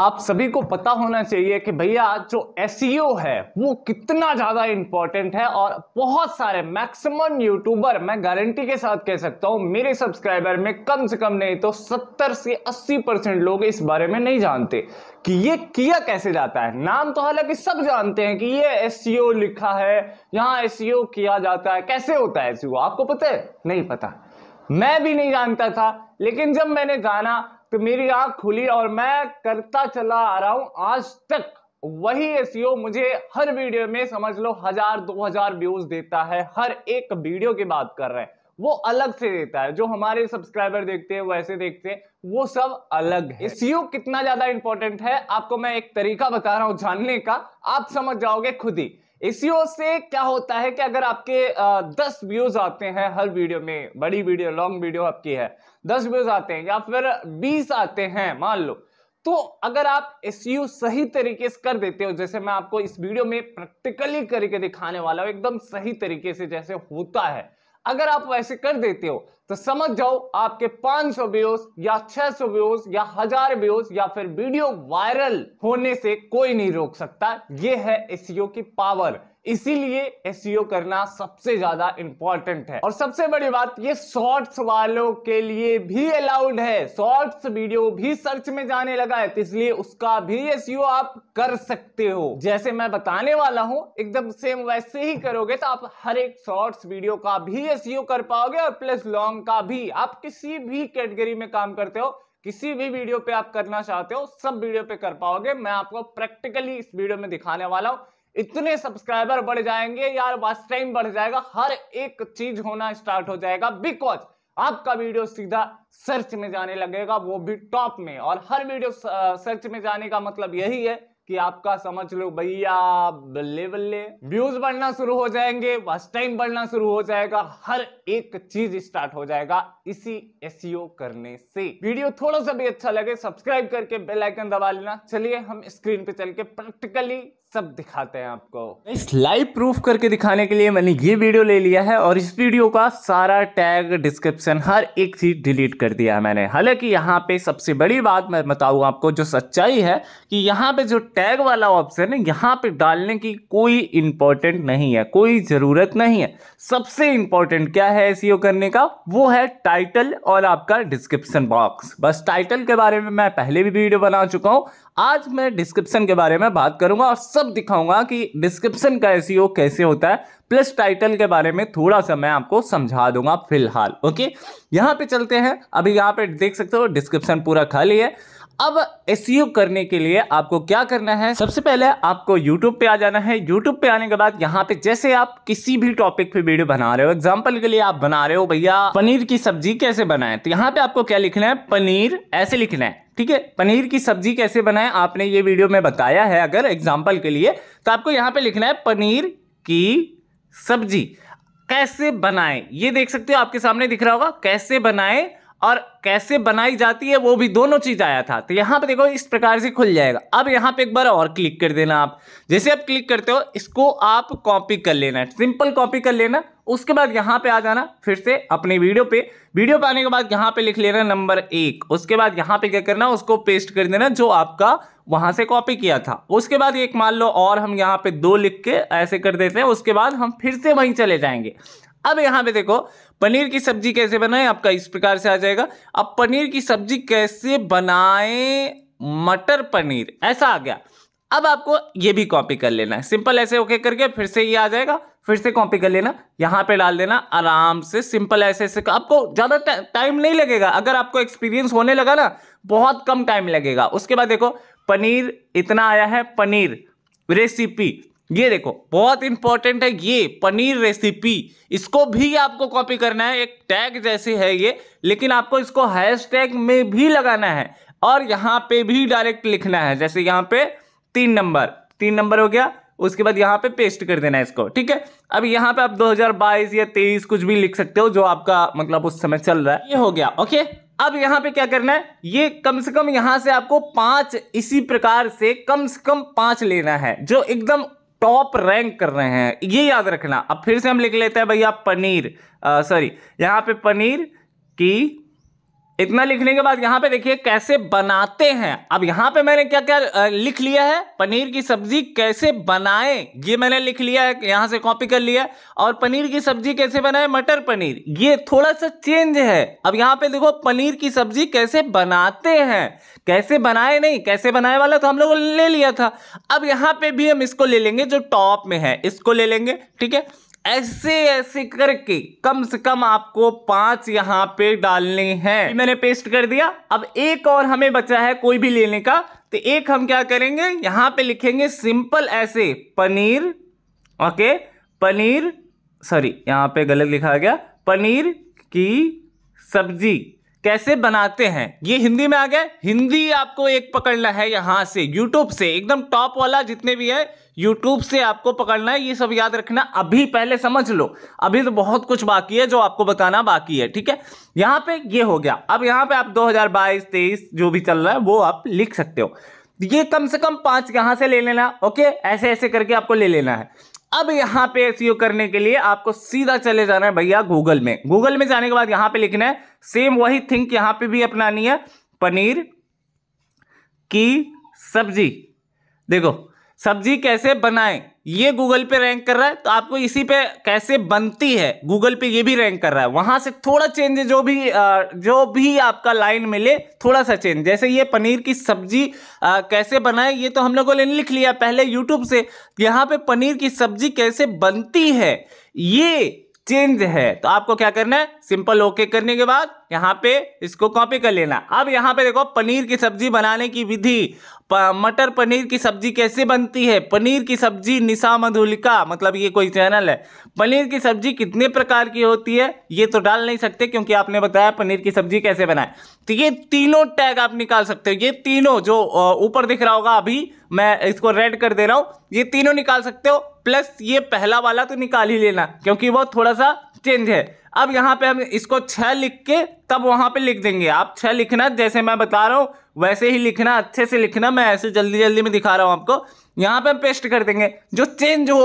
आप सभी को पता होना चाहिए कि भैया जो एस e है वो कितना ज़्यादा इंपॉर्टेंट है और बहुत सारे मैक्सिमम यूट्यूबर मैं गारंटी के साथ कह सकता हूँ मेरे सब्सक्राइबर में कम से कम नहीं तो 70 से 80 परसेंट लोग इस बारे में नहीं जानते कि ये किया कैसे जाता है नाम तो हालांकि सब जानते हैं कि ये एस e लिखा है यहाँ एस e किया जाता है कैसे होता है एस आपको पता है नहीं पता मैं भी नहीं जानता था लेकिन जब मैंने जाना तो मेरी आंख खुली और मैं करता चला आ रहा हूं आज तक वही एस e मुझे हर वीडियो में समझ लो हजार दो हजार व्यूज देता है हर एक वीडियो की बात कर रहे हैं वो अलग से देता है जो हमारे सब्सक्राइबर देखते हैं वैसे देखते हैं वो सब अलग है एस कितना ज्यादा इंपॉर्टेंट है आपको मैं एक तरीका बता रहा हूं जानने का आप समझ जाओगे खुद ही एसीओ से क्या होता है कि अगर आपके दस व्यूज आते हैं हर वीडियो में बड़ी वीडियो लॉन्ग वीडियो आपकी है दस व्यूज आते हैं या फिर बीस आते हैं मान लो तो अगर आप एस e सही तरीके से कर देते हो जैसे मैं आपको इस वीडियो में प्रैक्टिकली करके दिखाने वाला हूं एकदम सही तरीके से जैसे होता है अगर आप वैसे कर देते हो तो समझ जाओ आपके 500 व्यूज या 600 व्यूज या हजार व्यूज या फिर वीडियो वायरल होने से कोई नहीं रोक सकता ये है एस e की पावर इसीलिए एस e करना सबसे ज्यादा इंपॉर्टेंट है और सबसे बड़ी बात ये शॉर्ट्स वालों के लिए भी अलाउड है शॉर्ट्स वीडियो भी सर्च में जाने लगा है तो इसलिए उसका भी एस e आप कर सकते हो जैसे मैं बताने वाला हूं एकदम सेम वैसे ही करोगे तो आप हर एक शॉर्ट्स वीडियो का भी एस कर पाओगे और प्लस लॉन्ग काम का भी आप किसी भी कैटेगरी में काम करते हो किसी भी वीडियो पे आप करना चाहते हो सब वीडियो पे कर पाओगे मैं आपको प्रैक्टिकली इस वीडियो में दिखाने वाला हूं इतने सब्सक्राइबर बढ़ जाएंगे यार वॉच टाइम बढ़ जाएगा हर एक चीज होना स्टार्ट हो जाएगा बिकॉज आपका वीडियो सीधा सर्च में जाने लगेगा वो भी टॉप में और हर वीडियो सर्च में जाने का मतलब यही है कि आपका समझ लो भैया बल्ले बल्ले व्यूज बढ़ना शुरू हो जाएंगे फर्स्ट टाइम बढ़ना शुरू हो जाएगा हर एक चीज स्टार्ट हो जाएगा इसी एस e करने से वीडियो थोड़ा सा भी अच्छा लगे सब्सक्राइब करके बेल आइकन दबा लेना चलिए हम स्क्रीन पे चल के प्रैक्टिकली सब दिखाते हैं आपको इस लाइव प्रूफ करके दिखाने के लिए मैंने ये वीडियो ले लिया है और इस वीडियो का सारा टैग डिस्क्रिप्शन हर एक चीज डिलीट कर दिया है मैंने हालांकि यहाँ पे सबसे बड़ी बात मैं बताऊँ आपको जो सच्चाई है कि यहाँ पे जो टैग वाला ऑप्शन है यहाँ पे डालने की कोई इंपॉर्टेंट नहीं है कोई ज़रूरत नहीं है सबसे इंपॉर्टेंट क्या है एस e करने का वो है टाइटल और आपका डिस्क्रिप्शन बॉक्स बस टाइटल के बारे में मैं पहले भी वीडियो बना चुका हूँ आज मैं डिस्क्रिप्शन के बारे में बात करूंगा और सब दिखाऊंगा कि डिस्क्रिप्शन का एस e कैसे होता है प्लस टाइटल के बारे में थोड़ा सा मैं आपको समझा दूंगा फिलहाल ओके यहाँ पे चलते हैं अभी यहाँ पे देख सकते हो डिस्क्रिप्शन पूरा खाली है अब एस e करने के लिए आपको क्या करना है सबसे पहले आपको यूट्यूब पे आ जाना है यूट्यूब पे आने के बाद यहाँ पे जैसे आप किसी भी टॉपिक पे वीडियो बना रहे हो एग्जाम्पल के लिए आप बना रहे हो भैया पनीर की सब्जी कैसे बनाए तो यहाँ पे आपको क्या लिखना है पनीर ऐसे लिखना है ठीक है पनीर की सब्जी कैसे बनाए आपने ये वीडियो में बताया है अगर एग्जाम्पल के लिए तो आपको यहाँ पे लिखना है पनीर की सब्जी कैसे बनाए ये देख सकते हो आपके सामने दिख रहा होगा कैसे बनाए और कैसे बनाई जाती है वो भी दोनों चीज़ आया था तो यहाँ पे देखो इस प्रकार से खुल जाएगा अब यहाँ पे एक बार और क्लिक कर देना आप जैसे आप क्लिक करते हो इसको आप कॉपी कर लेना सिंपल कॉपी कर लेना उसके बाद यहाँ पे आ जाना फिर से अपने वीडियो पे वीडियो पे आने के बाद यहाँ पे लिख लेना नंबर एक उसके बाद यहाँ पे क्या करना उसको पेस्ट कर देना जो आपका वहां से कॉपी किया था उसके बाद एक मान लो और हम यहाँ पे दो लिख के ऐसे कर देते हैं उसके बाद हम फिर से वहीं चले जाएंगे अब यहाँ पे देखो पनीर की सब्जी कैसे बनाएं आपका इस प्रकार से आ जाएगा अब पनीर की सब्जी कैसे बनाएं मटर पनीर ऐसा आ गया अब आपको ये भी कॉपी कर लेना है सिंपल ऐसे ओके करके फिर से ये आ जाएगा फिर से कॉपी कर लेना यहाँ पे डाल देना आराम से सिंपल ऐसे ऐसे आपको ज़्यादा टाइम नहीं लगेगा अगर आपको एक्सपीरियंस होने लगा ना बहुत कम टाइम लगेगा उसके बाद देखो पनीर इतना आया है पनीर रेसिपी ये देखो बहुत इंपॉर्टेंट है ये पनीर रेसिपी इसको भी आपको कॉपी करना है एक टैग जैसे है ये लेकिन आपको इसको हैशटैग में भी लगाना है और यहाँ पे भी डायरेक्ट लिखना है जैसे यहाँ पे तीन नंबर तीन नंबर हो गया उसके बाद यहाँ पे पेस्ट कर देना है इसको ठीक है अब यहाँ पे आप 2022 या 23 कुछ भी लिख सकते हो जो आपका मतलब उस समय चल रहा है ये हो गया ओके अब यहाँ पे क्या करना है ये कम से कम यहाँ से आपको पांच इसी प्रकार से कम से कम पांच लेना है जो एकदम टॉप रैंक कर रहे हैं ये याद रखना अब फिर से हम लिख लेते हैं भैया पनीर सॉरी यहाँ पे पनीर की इतना लिखने के बाद यहाँ पे देखिए कैसे बनाते हैं अब यहाँ पे मैंने क्या क्या लिख लिया है पनीर की सब्जी कैसे बनाएं ये मैंने लिख लिया है यहाँ से कॉपी कर लिया और पनीर की सब्जी कैसे बनाएं मटर पनीर ये थोड़ा सा चेंज है अब यहाँ पे देखो पनीर की सब्जी कैसे बनाते हैं कैसे बनाए नहीं कैसे बनाए वाला तो हम लोगों ले लिया था अब यहाँ पे भी हम इसको ले लेंगे जो टॉप में है इसको ले लेंगे ठीक है ऐसे ऐसे करके कम से कम आपको पांच यहाँ पे डालने हैं मैंने पेस्ट कर दिया अब एक और हमें बचा है कोई भी लेने का तो एक हम क्या करेंगे यहाँ पे लिखेंगे सिंपल ऐसे पनीर ओके पनीर सॉरी यहाँ पे गलत लिखा गया पनीर की सब्जी कैसे बनाते हैं ये हिंदी में आ गया हिंदी आपको एक पकड़ना है यहाँ से यूट्यूब से एकदम टॉप वाला जितने भी है यूट्यूब से आपको पकड़ना है ये सब याद रखना अभी पहले समझ लो अभी तो बहुत कुछ बाकी है जो आपको बताना बाकी है ठीक है यहाँ पे ये हो गया अब यहाँ पे आप 2022 23 जो भी चल रहा है वो आप लिख सकते हो ये कम से कम पांच यहाँ से ले लेना ओके ऐसे ऐसे करके आपको ले लेना है अब यहां पे एस e करने के लिए आपको सीधा चले जाना है भैया गूगल में गूगल में जाने के बाद यहां पे लिखना है सेम वही थिंक यहाँ पे भी अपनानी है पनीर की सब्जी देखो सब्जी कैसे बनाएं ये गूगल पे रैंक कर रहा है तो आपको इसी पे कैसे बनती है गूगल पे ये भी रैंक कर रहा है वहाँ से थोड़ा चेंज जो भी जो भी आपका लाइन मिले थोड़ा सा चेंज जैसे ये पनीर की सब्जी कैसे बनाए ये तो हम लोगों ने लिख लिया पहले यूट्यूब से यहाँ पे पनीर की सब्जी कैसे बनती है ये चेंज है तो आपको क्या करना है सिंपल ओके करने के बाद यहाँ पे इसको कॉपी कर लेना अब यहाँ पे देखो पनीर की सब्जी बनाने की विधि मटर पनीर की सब्जी कैसे बनती है पनीर की सब्जी निशा मधुलिका मतलब ये कोई चैनल है पनीर की सब्जी कितने प्रकार की होती है ये तो डाल नहीं सकते क्योंकि आपने बताया पनीर की सब्जी कैसे बनाए तो ये तीनों टैग आप निकाल सकते हो ये तीनों जो ऊपर दिख रहा होगा अभी मैं इसको रेड कर दे रहा हूँ ये तीनों निकाल सकते हो प्लस ये पहला वाला तो निकाल ही लेना क्योंकि वो थोड़ा सा चेंज है अब यहाँ पे हम इसको छः लिख के तब वहाँ पे लिख देंगे आप छः लिखना जैसे मैं बता रहा हूँ वैसे ही लिखना अच्छे से लिखना मैं ऐसे जल्दी जल्दी में दिखा रहा हूँ आपको यहाँ पे हम पेस्ट कर देंगे जो चेंज हो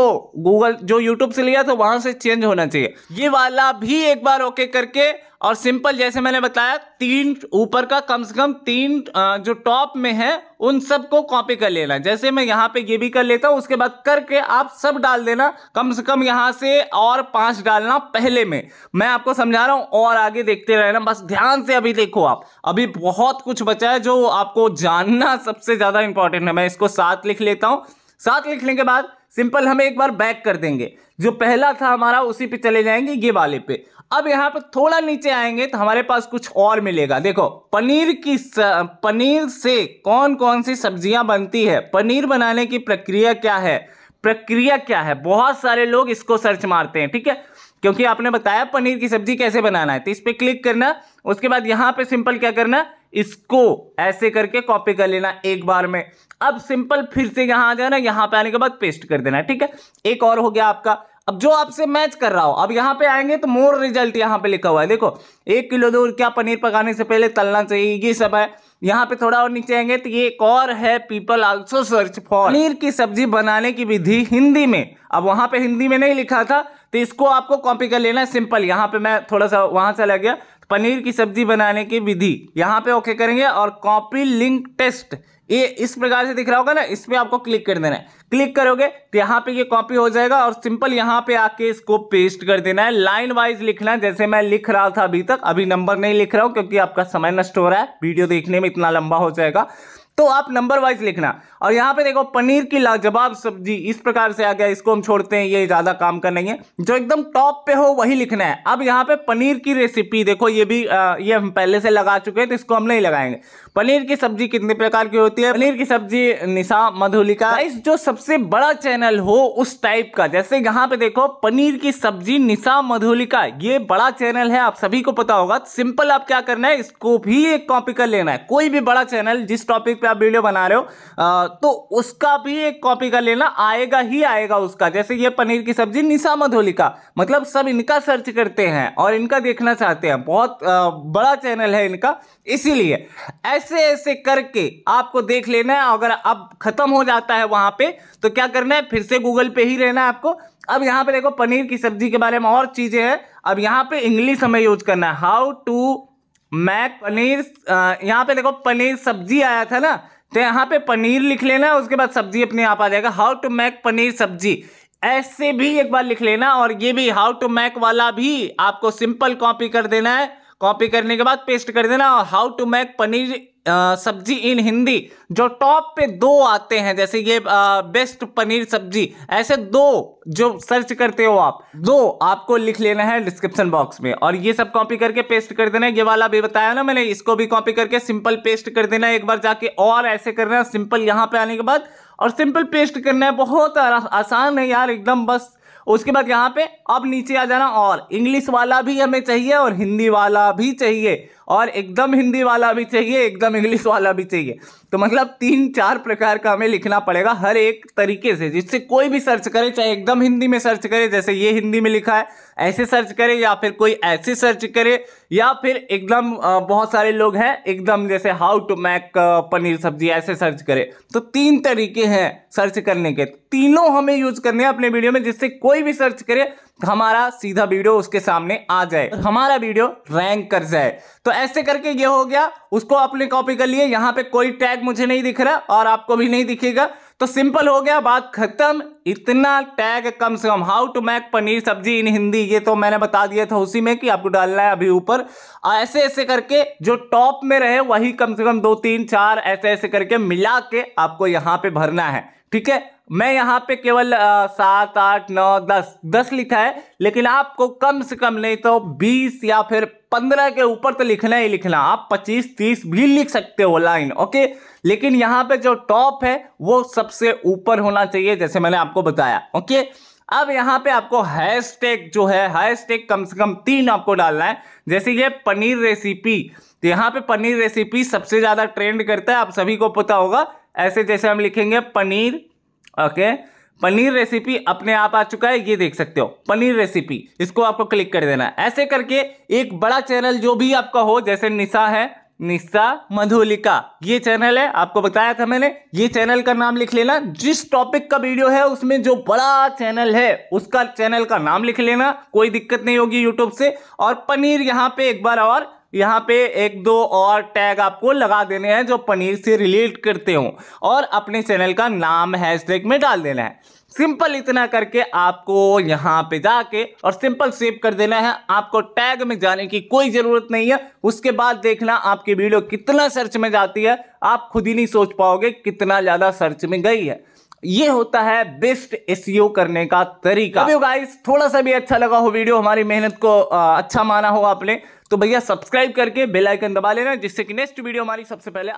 गूगल जो यूट्यूब से लिया तो वहाँ से चेंज होना चाहिए ये वाला भी एक बार ओके करके और सिंपल जैसे मैंने बताया तीन ऊपर का कम से कम तीन जो टॉप में है उन सब को कॉपी कर लेना जैसे मैं यहाँ पे ये भी कर लेता हूँ उसके बाद करके आप सब डाल देना कम से कम यहाँ से और पांच डालना पहले में मैं आपको समझा रहा हूँ और आगे देखते रहना बस ध्यान से अभी देखो आप अभी बहुत कुछ बचा है जो आपको जानना सबसे ज़्यादा इंपॉर्टेंट है मैं इसको साथ लिख लेता हूँ साथ लिखने के बाद सिंपल हम एक बार बैक कर देंगे जो पहला था हमारा उसी पे चले जाएंगे ये वाले पे अब यहाँ पर थोड़ा नीचे आएंगे तो हमारे पास कुछ और मिलेगा देखो पनीर की स, पनीर से कौन कौन सी सब्जियाँ बनती है पनीर बनाने की प्रक्रिया क्या है प्रक्रिया क्या है बहुत सारे लोग इसको सर्च मारते हैं ठीक है क्योंकि आपने बताया पनीर की सब्जी कैसे बनाना है तो इस पर क्लिक करना उसके बाद यहाँ पर सिंपल क्या करना इसको ऐसे करके कॉपी कर लेना एक बार में अब सिंपल फिर से यहाँ आ जाना यहाँ पे आने के बाद पेस्ट कर देना ठीक है एक और हो गया आपका अब जो आपसे मैच कर रहा हो अब यहाँ पे आएंगे तो मोर रिजल्ट यहाँ पे लिखा हुआ है देखो एक किलो दूर क्या पनीर पकाने से पहले तलना चाहिए ये सब है यहाँ पे थोड़ा और नीचे आएंगे तो ये एक और है people also search for paneer की सब्जी बनाने की विधि हिंदी में अब वहाँ पे हिंदी में नहीं लिखा था तो इसको आपको कॉपी कर लेना है सिंपल यहाँ पे मैं थोड़ा सा वहाँ चला गया पनीर की सब्जी बनाने की विधि यहाँ पे ओके करेंगे और कॉपी लिंक टेस्ट ये इस प्रकार से दिख रहा होगा ना इसमें आपको क्लिक कर देना है क्लिक करोगे तो यहाँ पे ये कॉपी हो जाएगा और सिंपल यहाँ पे आके इसको पेस्ट कर देना है लाइन वाइज लिखना है जैसे मैं लिख रहा था अभी तक अभी नंबर नहीं लिख रहा हूँ क्योंकि आपका समय नष्ट हो रहा है वीडियो देखने में इतना लंबा हो जाएगा तो आप नंबर वाइज लिखना और यहाँ पे देखो पनीर की लाजवाब सब्जी इस प्रकार से आ गया इसको हम छोड़ते हैं ये ज़्यादा काम का नहीं है जो एकदम टॉप पे हो वही लिखना है अब यहाँ पे पनीर की रेसिपी देखो ये भी आ, ये हम पहले से लगा चुके हैं तो इसको हम नहीं लगाएंगे पनीर की सब्जी कितने प्रकार की होती है पनीर की सब्जी निशा मधुलिका इस जो सबसे बड़ा चैनल हो उस टाइप का जैसे यहाँ पे देखो पनीर की सब्जी निशा मधुलिका ये बड़ा चैनल है आप सभी को पता होगा सिंपल आप क्या करना है इसको भी एक कॉपी कर लेना है कोई भी बड़ा चैनल जिस टॉपिक पे आप वीडियो बना रहे हो आ, तो उसका भी एक कॉपी कर लेना आएगा ही आएगा उसका जैसे ये पनीर की सब्जी निशा मधोली का मतलब सब इनका सर्च करते हैं और इनका देखना चाहते हैं बहुत आ, बड़ा चैनल है इनका इसीलिए ऐसे ऐसे करके आपको देख लेना है अगर अब ख़त्म हो जाता है वहाँ पर तो क्या करना है फिर से गूगल पे ही रहना है आपको अब यहाँ पे देखो पनीर की सब्जी के बारे में और चीज़ें हैं अब यहाँ पे इंग्लिश हमें यूज करना है हाउ टू मैक पनीर यहाँ पे देखो पनीर सब्जी आया था ना तो यहाँ पे पनीर लिख लेना उसके बाद सब्जी अपने आप आ जाएगा हाउ टू मैक पनीर सब्जी ऐसे भी एक बार लिख लेना और ये भी हाउ टू मैक वाला भी आपको सिंपल कॉपी कर देना है कॉपी करने के बाद पेस्ट कर देना और how to make paneer sabzi in Hindi जो टॉप पे दो आते हैं जैसे ये बेस्ट पनीर सब्जी ऐसे दो जो सर्च करते हो आप दो आपको लिख लेना है डिस्क्रिप्शन बॉक्स में और ये सब कॉपी करके पेस्ट कर देना ये वाला भी बताया ना मैंने इसको भी कॉपी करके सिंपल पेस्ट कर देना एक बार जाके और ऐसे करना सिंपल यहाँ पे आने के बाद और सिंपल पेस्ट करना है बहुत आसान है यार एकदम बस उसके बाद यहाँ पे अब नीचे आ जाना और इंग्लिश वाला भी हमें चाहिए और हिंदी वाला भी चाहिए और एकदम हिंदी वाला भी चाहिए एकदम इंग्लिश वाला भी चाहिए तो मतलब तीन चार प्रकार का हमें लिखना पड़ेगा हर एक तरीके से जिससे कोई भी सर्च करे चाहे एकदम हिंदी में सर्च करे जैसे ये हिंदी में लिखा है ऐसे सर्च करे या फिर कोई ऐसे सर्च करे या फिर एकदम बहुत सारे लोग हैं एकदम जैसे हाउ टू मैक पनीर सब्जी ऐसे सर्च करे तो तीन तरीके हैं सर्च करने के तीनों हमें यूज करने हैं अपने वीडियो में जिससे कोई भी सर्च करे हमारा सीधा वीडियो उसके सामने आ जाए हमारा वीडियो रैंक कर जाए तो ऐसे करके ये हो गया उसको अपने कॉपी कर लिए यहाँ पे कोई टैग मुझे नहीं दिख रहा और आपको भी नहीं दिखेगा तो सिंपल हो गया बात खत्म इतना टैग कम से कम how to make paneer sabzi in Hindi ये तो मैंने बता दिया था उसी में कि आपको डालना है अभी ऊपर ऐसे ऐसे करके जो टॉप में रहे वही कम से कम दो तीन चार ऐसे ऐसे करके मिला के आपको यहाँ पे भरना है ठीक है मैं यहाँ पे केवल सात आठ नौ दस दस लिखा है लेकिन आपको कम से कम नहीं तो बीस या फिर पंद्रह के ऊपर तो लिखना ही लिखना आप पच्चीस तीस भी लिख सकते हो लाइन ओके लेकिन यहाँ पे जो टॉप है वो सबसे ऊपर होना चाहिए जैसे मैंने आपको बताया ओके अब यहाँ पे आपको हैश टैग जो है हैश टैग कम से कम तीन आपको डालना है जैसे ये पनीर रेसिपी तो यहाँ पे पनीर रेसिपी सबसे ज़्यादा ट्रेंड करता है आप सभी को पता होगा ऐसे जैसे हम लिखेंगे पनीर ओके पनीर रेसिपी अपने आप आ चुका है ये देख सकते हो पनीर रेसिपी इसको आपको क्लिक कर देना ऐसे करके एक बड़ा चैनल जो भी आपका हो जैसे निशा है निशा मधुलिका ये चैनल है आपको बताया था मैंने ये चैनल का नाम लिख लेना जिस टॉपिक का वीडियो है उसमें जो बड़ा चैनल है उसका चैनल का नाम लिख लेना कोई दिक्कत नहीं होगी यूट्यूब से और पनीर यहाँ पे एक बार और यहाँ पे एक दो और टैग आपको लगा देने हैं जो पनीर से रिलेट करते हो और अपने चैनल का नाम हैशटैग में डाल देना है सिंपल इतना करके आपको यहाँ पे जाके और सिंपल सेव कर देना है आपको टैग में जाने की कोई ज़रूरत नहीं है उसके बाद देखना आपकी वीडियो कितना सर्च में जाती है आप खुद ही नहीं सोच पाओगे कितना ज़्यादा सर्च में गई है ये होता है बेस्ट एस करने का तरीका गाइस थोड़ा सा भी अच्छा लगा हो वीडियो हमारी मेहनत को अच्छा माना हो आपने तो भैया सब्सक्राइब करके बेल आइकन दबा लेना जिससे कि नेक्स्ट वीडियो हमारी सबसे पहले